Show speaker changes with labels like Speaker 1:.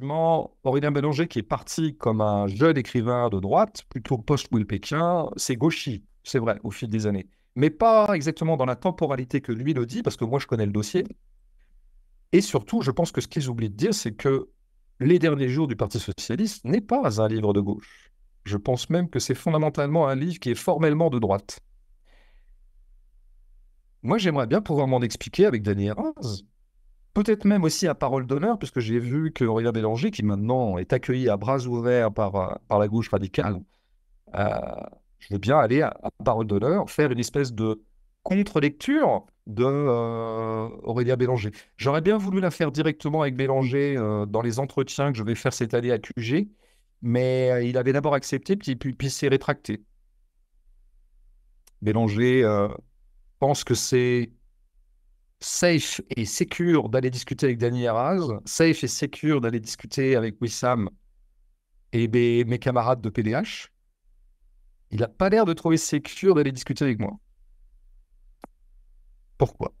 Speaker 1: effectivement, Aurélien Bélanger, qui est parti comme un jeune écrivain de droite, plutôt post wilpékin c'est gauchi, c'est vrai, au fil des années. Mais pas exactement dans la temporalité que lui le dit, parce que moi, je connais le dossier. Et surtout, je pense que ce qu'ils oublient de dire, c'est que Les derniers jours du Parti socialiste n'est pas un livre de gauche. Je pense même que c'est fondamentalement un livre qui est formellement de droite. Moi, j'aimerais bien pouvoir m'en expliquer avec Daniel peut-être même aussi à parole d'honneur, puisque j'ai vu que Bélanger, qui maintenant est accueilli à bras ouverts par, euh, par la gauche radicale, je euh, veux bien aller à, parole d'honneur faire une espèce de contre-lecture de euh, Aurélia Bélanger. J'aurais bien voulu la faire directement avec Bélanger dans les entretiens que je vais faire cette année à QG, mais il avait d'abord accepté, puis, puis, puis s'est rétracté. Bélanger pense que c'est safe et secure d'aller discuter avec Danny Arras, safe et secure d'aller discuter avec Wissam et mes, camarades de PDH, il n'a pas l'air de trouver secure d'aller discuter avec moi. Pourquoi